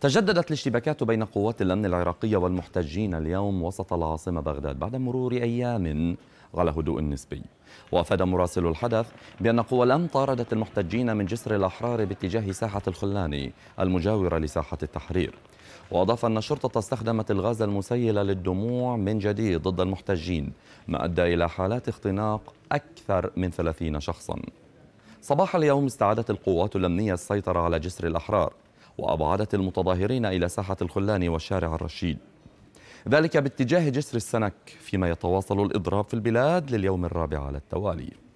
تجددت الاشتباكات بين قوات الأمن العراقية والمحتجين اليوم وسط العاصمة بغداد بعد مرور أيام على هدوء نسبي وافاد مراسل الحدث بأن قوى الأمن طاردت المحتجين من جسر الأحرار باتجاه ساحة الخلاني المجاورة لساحة التحرير وأضاف أن الشرطة استخدمت الغاز المسيل للدموع من جديد ضد المحتجين ما أدى إلى حالات اختناق أكثر من 30 شخصا صباح اليوم استعادت القوات الأمنية السيطرة على جسر الأحرار وأبعدت المتظاهرين إلى ساحة الخلان والشارع الرشيد ذلك باتجاه جسر السنك فيما يتواصل الإضراب في البلاد لليوم الرابع على التوالي